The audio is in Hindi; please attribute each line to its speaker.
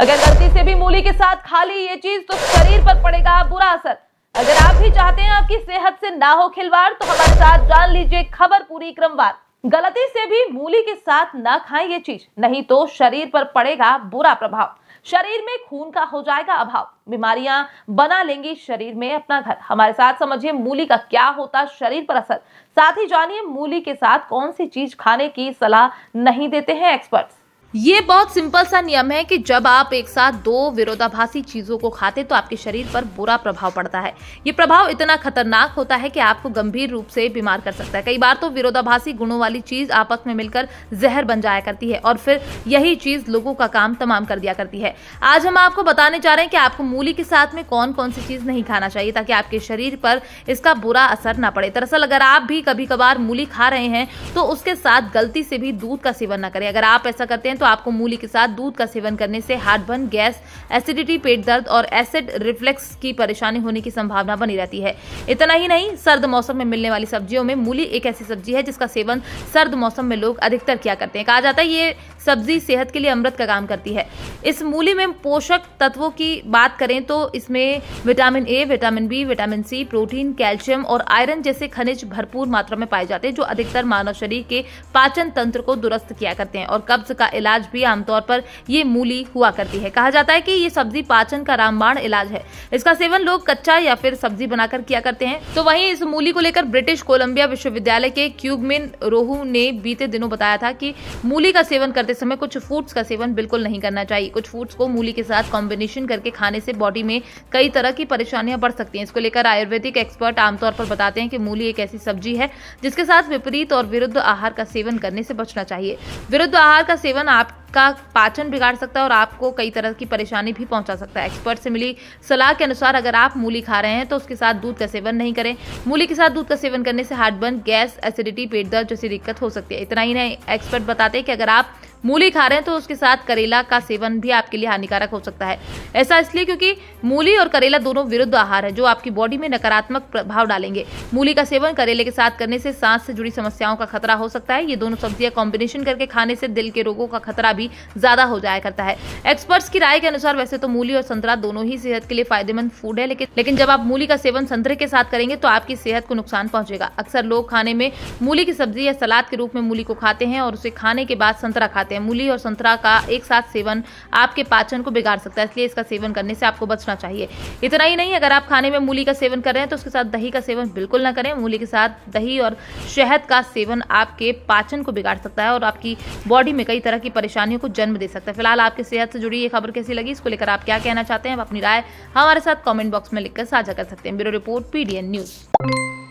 Speaker 1: अगर गलती से भी मूली के साथ खा ली ये चीज तो शरीर पर पड़ेगा बुरा असर अगर आप भी चाहते हैं आपकी सेहत से ना हो खिलवाड़ तो हमारे साथ जान लीजिए खबर पूरी क्रमवार गलती से भी मूली के साथ ना खाएं ये चीज नहीं तो शरीर पर पड़ेगा बुरा प्रभाव शरीर में खून का हो जाएगा अभाव बीमारियां बना लेंगी शरीर में अपना घर हमारे साथ समझिए मूली का क्या होता शरीर पर असर साथ ही जानिए मूली के साथ कौन सी चीज खाने की सलाह नहीं देते हैं एक्सपर्ट्स ये बहुत सिंपल सा नियम है कि जब आप एक साथ दो विरोधाभासी चीज़ों को खाते तो आपके शरीर पर बुरा प्रभाव पड़ता है ये प्रभाव इतना खतरनाक होता है कि आपको गंभीर रूप से बीमार कर सकता है कई बार तो विरोधाभासी गुणों वाली चीज़ आपस में मिलकर जहर बन जाया करती है और फिर यही चीज़ लोगों का काम तमाम कर दिया करती है आज हम आपको बताने जा रहे हैं कि आपको मूली के साथ में कौन कौन सी चीज़ नहीं खाना चाहिए ताकि आपके शरीर पर इसका बुरा असर ना पड़े दरअसल अगर आप भी कभी कभार मूली खा रहे हैं तो उसके साथ गलती से भी दूध का सेवन ना करें अगर आप ऐसा करते हैं तो तो आपको मूली के साथ दूध का सेवन करने से हार्टबर्न गैस एसिडिटी पेट दर्द और एसिड रिफ्लेक्स की परेशानी होने की संभावना बनी रहती है इतना ही नहीं सर्द मौसम में मिलने वाली सब्जियों में मूली एक ऐसी सब्जी है जिसका सेवन सर्द मौसम में लोग अधिकतर किया करते हैं कहा जाता है ये सब्जी सेहत के लिए अमृत का काम करती है इस मूली में पोषक तत्वों की बात करें तो इसमें vitamin A vitamin B vitamin C protein calcium और आयरन जैसे खनिज भरपूर मात्रा में पाए जाते हैं जो अधिकतर मानव शरीर के पाचन तंत्र को दुरुस्त किया करते हैं और कब्ज का इलाज इलाज भी आमतौर पर ये मूली हुआ करती है कहा जाता है कि ये सब्जी पाचन का रामबाण इलाज है इसका सेवन लोग कच्चा या फिर सब्जी बनाकर किया करते हैं तो वहीं इस मूली को लेकर ब्रिटिश कोलंबिया विश्वविद्यालय के क्यूबमिन रोहू ने बीते दिनों बताया था कि मूली का सेवन करते समय कुछ फूड्स का सेवन बिल्कुल नहीं करना चाहिए कुछ फूड्स को मूली के साथ कॉम्बिनेशन करके खाने से बॉडी में कई तरह की परेशानियां बढ़ सकती है इसको लेकर आयुर्वेदिक एक्सपर्ट आमतौर पर बताते हैं कि मूली एक ऐसी सब्जी है जिसके साथ विपरीत और विरुद्ध आहार का सेवन करने से बचना चाहिए विरुद्ध आहार का सेवन आप आपका पाचन बिगाड़ सकता है और आपको कई तरह की परेशानी भी पहुंचा सकता है एक्सपर्ट से मिली सलाह के अनुसार अगर आप मूली खा रहे हैं तो उसके साथ दूध का सेवन नहीं करें मूली के साथ दूध का सेवन करने से हार्ट बर्न गैस एसिडिटी पेट दर्द जैसी दिक्कत हो सकती है इतना ही नहीं एक्सपर्ट बताते हैं कि अगर आप मूली खा रहे हैं तो उसके साथ करेला का सेवन भी आपके लिए हानिकारक हो सकता है ऐसा इसलिए क्योंकि मूली और करेला दोनों विरुद्ध आहार है जो आपकी बॉडी में नकारात्मक प्रभाव डालेंगे मूली का सेवन करेले के साथ करने से सांस से जुड़ी समस्याओं का खतरा हो सकता है ये दोनों सब्जियां कॉम्बिनेशन करके खाने से दिल के रोगों का खतरा भी ज्यादा हो जाया करता है एक्सपर्ट्स की राय के अनुसार वैसे तो मूली और संतरा दोनों ही सेहत के लिए फायदेमंद फूड है लेकिन लेकिन जब आप मूली का सेवन संतरे के साथ करेंगे तो आपकी सेहत को नुकसान पहुंचेगा अक्सर लोग खाने में मूली की सब्जी या सलाद के रूप में मूली को खाते हैं और उसे खाने के बाद संतरा खाते हैं सकते हैं मूली और संतरा का एक साथ सेवन आपके पाचन को बिगाड़ सकता है इसलिए इसका सेवन करने से आपको बचना चाहिए इतना ही नहीं अगर आप खाने में मूली का सेवन कर रहे हैं तो उसके साथ दही का सेवन बिल्कुल ना करें मूली के साथ दही और शहद का सेवन आपके पाचन को बिगाड़ सकता है और आपकी बॉडी में कई तरह की परेशानियों को जन्म दे सकता है फिलहाल आपके सेहत से जुड़ी ये खबर कैसी लगी इसको लेकर आप क्या कहना चाहते हैं आप अपनी राय हमारे साथ कॉमेंट बॉक्स में लिखकर साझा कर सकते हैं ब्यूरो रिपोर्ट पीडीएन न्यूज़